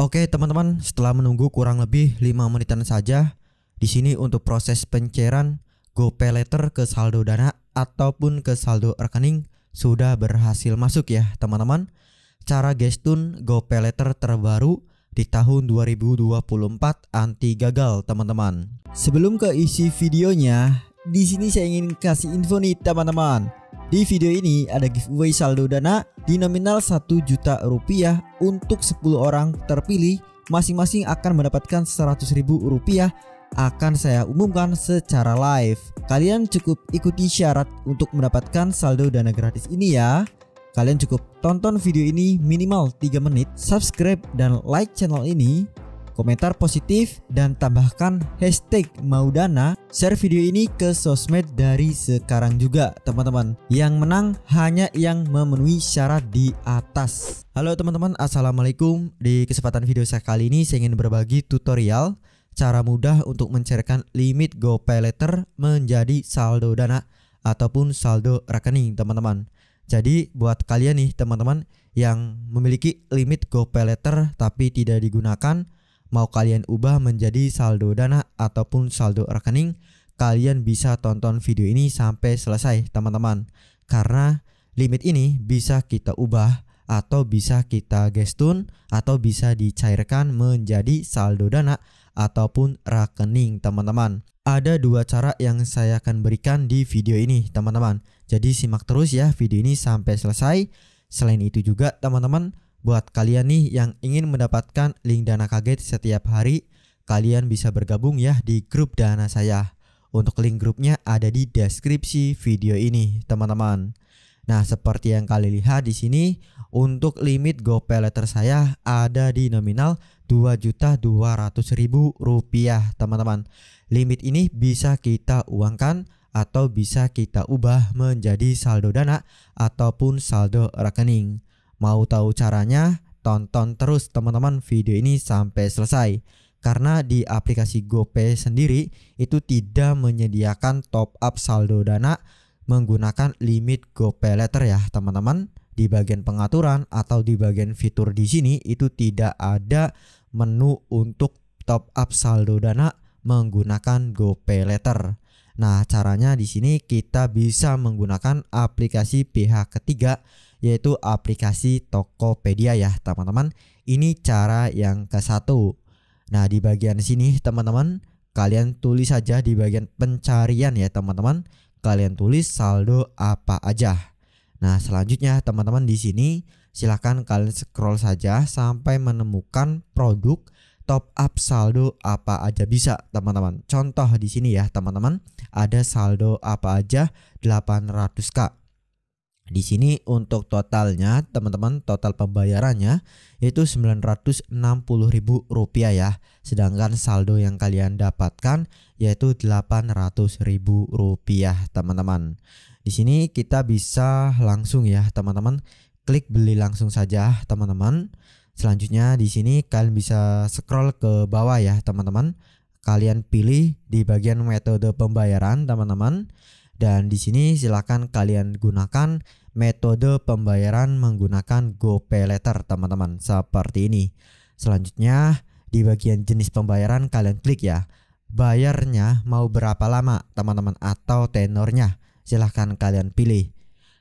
Oke teman-teman, setelah menunggu kurang lebih 5 menitan saja, di sini untuk proses pencairan GoPay Letter ke saldo dana ataupun ke saldo rekening sudah berhasil masuk ya teman-teman. Cara gestun GoPay Letter terbaru di tahun 2024 anti gagal teman-teman. Sebelum ke isi videonya, di sini saya ingin kasih info nih teman-teman. Di video ini ada giveaway saldo dana di nominal 1 juta rupiah untuk 10 orang terpilih masing-masing akan mendapatkan 100 ribu rupiah akan saya umumkan secara live. Kalian cukup ikuti syarat untuk mendapatkan saldo dana gratis ini ya. Kalian cukup tonton video ini minimal 3 menit, subscribe dan like channel ini komentar positif, dan tambahkan hashtag Maudana. Share video ini ke sosmed dari sekarang juga teman-teman. Yang menang hanya yang memenuhi syarat di atas. Halo teman-teman, Assalamualaikum. Di kesempatan video saya kali ini saya ingin berbagi tutorial cara mudah untuk mencairkan limit GoPay Letter menjadi saldo dana ataupun saldo rekening teman-teman. Jadi buat kalian nih teman-teman yang memiliki limit GoPay Letter tapi tidak digunakan mau kalian ubah menjadi saldo dana ataupun saldo rekening, kalian bisa tonton video ini sampai selesai teman-teman. Karena limit ini bisa kita ubah atau bisa kita gestun atau bisa dicairkan menjadi saldo dana ataupun rekening teman-teman. Ada dua cara yang saya akan berikan di video ini teman-teman. Jadi simak terus ya video ini sampai selesai. Selain itu juga teman-teman Buat kalian nih yang ingin mendapatkan link dana kaget setiap hari, kalian bisa bergabung ya di grup dana saya. Untuk link grupnya ada di deskripsi video ini, teman-teman. Nah, seperti yang kalian lihat di sini, untuk limit GoPay Letter saya ada di nominal Rp2.200.000, teman-teman. Limit ini bisa kita uangkan atau bisa kita ubah menjadi saldo dana ataupun saldo rekening. Mau tahu caranya? Tonton terus teman-teman video ini sampai selesai. Karena di aplikasi GoPay sendiri itu tidak menyediakan top up saldo dana menggunakan limit GoPay letter ya teman-teman. Di bagian pengaturan atau di bagian fitur di sini itu tidak ada menu untuk top up saldo dana menggunakan GoPay letter. Nah, caranya di sini kita bisa menggunakan aplikasi pihak ketiga yaitu aplikasi Tokopedia ya teman-teman. Ini cara yang ke satu. Nah di bagian sini teman-teman kalian tulis saja di bagian pencarian ya teman-teman. Kalian tulis saldo apa aja. Nah selanjutnya teman-teman di sini silahkan kalian scroll saja sampai menemukan produk top up saldo apa aja bisa teman-teman. Contoh di sini ya teman-teman ada saldo apa aja 800k. Di sini untuk totalnya teman-teman total pembayarannya yaitu Rp960.000 ya. Sedangkan saldo yang kalian dapatkan yaitu Rp800.000 teman-teman. Di sini kita bisa langsung ya teman-teman klik beli langsung saja teman-teman. Selanjutnya di sini kalian bisa scroll ke bawah ya teman-teman. Kalian pilih di bagian metode pembayaran teman-teman. Dan di sini silakan kalian gunakan metode pembayaran menggunakan GoPay Letter teman-teman seperti ini. Selanjutnya di bagian jenis pembayaran kalian klik ya. Bayarnya mau berapa lama teman-teman atau tenornya silahkan kalian pilih.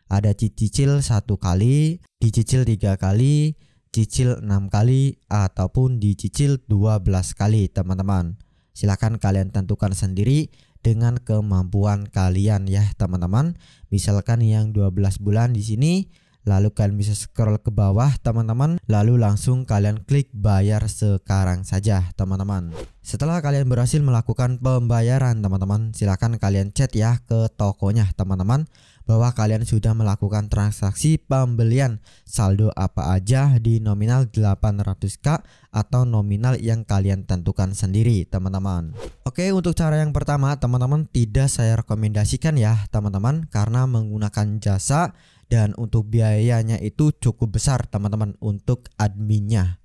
Ada cicil satu kali, dicicil tiga kali, cicil enam kali, ataupun dicicil 12 kali teman-teman. Silahkan kalian tentukan sendiri dengan kemampuan kalian ya teman-teman. Misalkan yang 12 bulan di sini lalu kalian bisa scroll ke bawah teman-teman lalu langsung kalian klik bayar sekarang saja teman-teman. Setelah kalian berhasil melakukan pembayaran teman-teman silahkan kalian chat ya ke tokonya teman-teman bahwa kalian sudah melakukan transaksi pembelian saldo apa aja di nominal 800k atau nominal yang kalian tentukan sendiri teman-teman Oke untuk cara yang pertama teman-teman tidak saya rekomendasikan ya teman-teman karena menggunakan jasa dan untuk biayanya itu cukup besar teman-teman untuk adminnya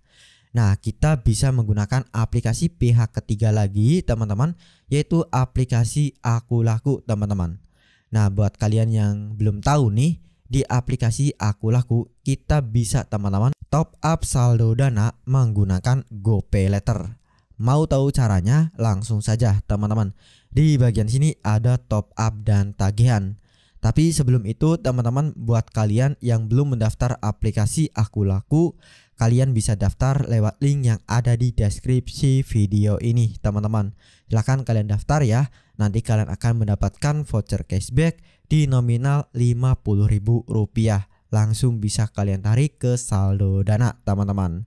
Nah, kita bisa menggunakan aplikasi pihak ketiga lagi, teman-teman, yaitu aplikasi Aku Laku, teman-teman. Nah, buat kalian yang belum tahu nih, di aplikasi Aku Laku kita bisa, teman-teman, top up saldo dana menggunakan GoPay Letter. Mau tahu caranya? Langsung saja, teman-teman. Di bagian sini ada top up dan tagihan. Tapi sebelum itu, teman-teman, buat kalian yang belum mendaftar aplikasi Aku Laku, kalian bisa daftar lewat link yang ada di deskripsi video ini teman-teman silahkan kalian daftar ya nanti kalian akan mendapatkan voucher cashback di nominal Rp50.000 langsung bisa kalian tarik ke saldo dana teman-teman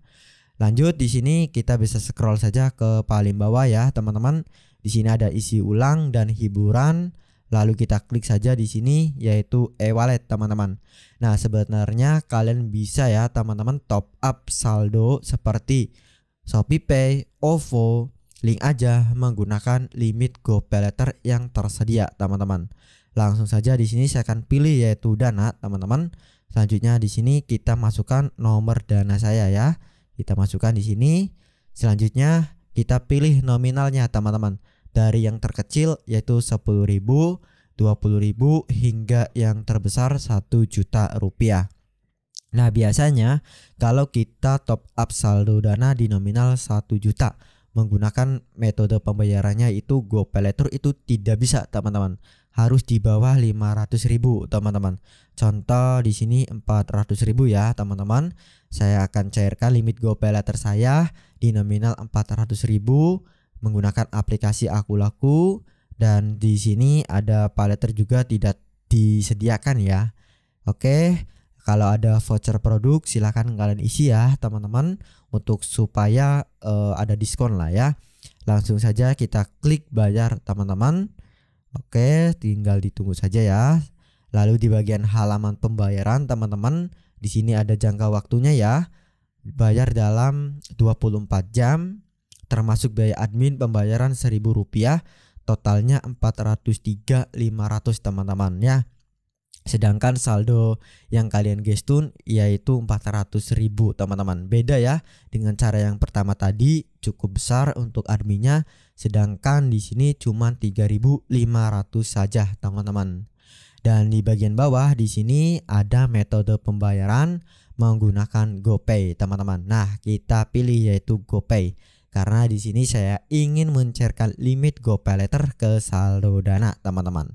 Lanjut di sini kita bisa scroll saja ke paling bawah ya teman-teman. Di sini ada isi ulang dan hiburan. Lalu kita klik saja di sini yaitu e-wallet teman-teman. Nah, sebenarnya kalian bisa ya teman-teman top up saldo seperti ShopeePay, OVO, link aja menggunakan limit GoPay Letter yang tersedia teman-teman. Langsung saja di sini saya akan pilih yaitu Dana teman-teman. Selanjutnya di sini kita masukkan nomor dana saya ya. Kita masukkan di sini. Selanjutnya kita pilih nominalnya teman-teman dari yang terkecil yaitu 10.000, 20.000 hingga yang terbesar 1 juta rupiah. Nah, biasanya kalau kita top up saldo dana di nominal 1 juta menggunakan metode pembayarannya itu GoPay Letter itu tidak bisa, teman-teman. Harus di bawah 500.000, teman-teman. Contoh di sini 400.000 ya, teman-teman. Saya akan cairkan limit GoPay Letter saya di nominal ribu menggunakan aplikasi aku laku dan di sini ada paleter juga tidak disediakan ya. Oke, kalau ada voucher produk silahkan kalian isi ya teman-teman untuk supaya uh, ada diskon lah ya. Langsung saja kita klik bayar teman-teman. Oke, tinggal ditunggu saja ya. Lalu di bagian halaman pembayaran teman-teman di sini ada jangka waktunya ya. Bayar dalam 24 jam termasuk biaya admin pembayaran seribu rupiah totalnya 403.500 teman-teman ya sedangkan saldo yang kalian gestun yaitu 400.000 teman-teman beda ya dengan cara yang pertama tadi cukup besar untuk adminnya sedangkan di sini cuma 3.500 saja teman-teman dan di bagian bawah di sini ada metode pembayaran menggunakan GoPay teman-teman nah kita pilih yaitu GoPay karena di sini saya ingin mencairkan limit GoPay Letter ke saldo Dana, teman-teman.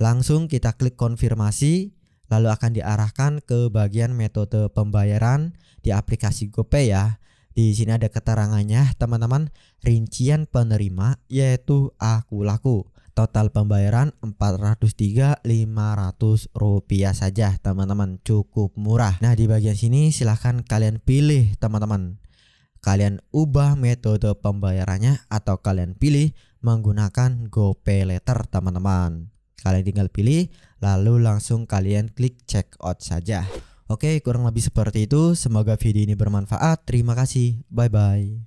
Langsung kita klik konfirmasi, lalu akan diarahkan ke bagian metode pembayaran di aplikasi GoPay ya. Di sini ada keterangannya, teman-teman, rincian penerima yaitu aku laku. Total pembayaran Rp403.500 saja, teman-teman. Cukup murah. Nah, di bagian sini silahkan kalian pilih, teman-teman kalian ubah metode pembayarannya atau kalian pilih menggunakan GoPay Letter teman-teman. Kalian tinggal pilih lalu langsung kalian klik check out saja. Oke, kurang lebih seperti itu. Semoga video ini bermanfaat. Terima kasih. Bye bye.